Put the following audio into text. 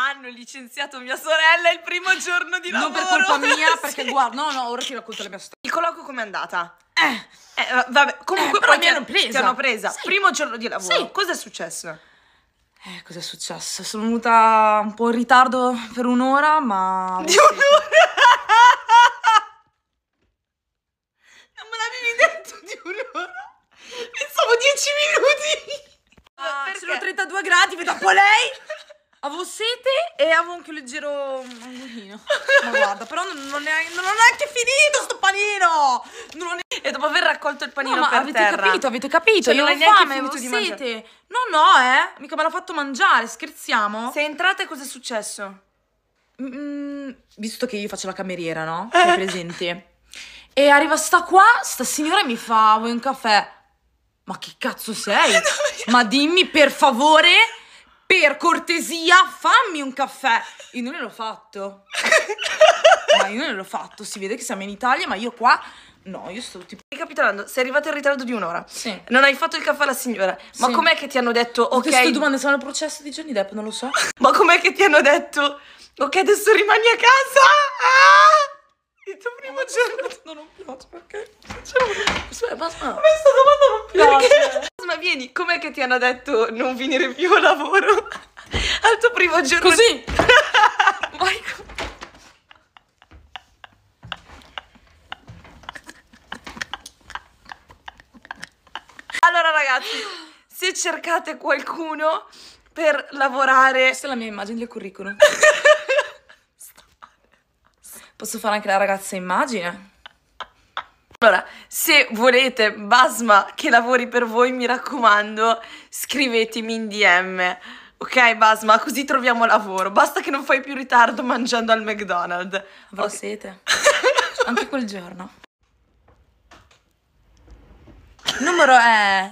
hanno licenziato mia sorella il primo giorno di lavoro. Non per colpa mia, perché sì. guarda, no, no, ora ti racconto la mia storia. Il colloquio com'è andata? Eh, eh vabbè, eh, comunque eh, però mi hanno presa. Ti hanno presa. Sì. Primo giorno di lavoro. Sì. Cosa è successo? Eh, cosa è successo? Sono venuta un po' in ritardo per un'ora, ma... Di un'ora? non me l'avevi detto di un'ora? Pensavo dieci minuti! Ah, sono 32 gradi, vedo un po' lei! Avevo sete e avevo anche un leggero angolino. Ma guarda, però non, è, non ho neanche finito sto panino! Ne... E dopo aver raccolto il panino no, ma avete terra. capito, avete capito? Cioè, io non ho fame, avevo sete. Mangiare. No, no, eh. Mica me l'ha fatto mangiare, scherziamo. Sei entrata e cosa è successo? Mm, visto che io faccio la cameriera, no? Sei eh. presente. E arriva sta qua, sta signora mi fa, vuoi un caffè? Ma che cazzo sei? Ma dimmi per favore per cortesia, fammi un caffè. Io non l'ho fatto. ma io non l'ho fatto. Si vede che siamo in Italia, ma io qua. No, io sto tipo. Ricapitolando, sei arrivato in ritardo di un'ora. Sì. Non hai fatto il caffè alla signora. Ma sì. com'è che ti hanno detto. Ok. Queste domande sono al processo di Johnny Depp, non lo so. ma com'è che ti hanno detto. Ok, adesso rimani a casa. Ah! Il tuo primo giorno. No, Non piace perché. Aspetta, cioè, basta. Questa domanda non piace. Perché? vieni, com'è che ti hanno detto non venire più a lavoro? Al tuo primo giorno. Così! Michael. Allora ragazzi, se cercate qualcuno per lavorare... Questa è la mia immagine del curriculum. Posso fare anche la ragazza immagine? Allora, se volete Basma che lavori per voi, mi raccomando, scrivetemi in DM. Ok Basma, così troviamo lavoro. Basta che non fai più ritardo mangiando al McDonald's. Avrò okay. sete. Anche quel giorno. numero è...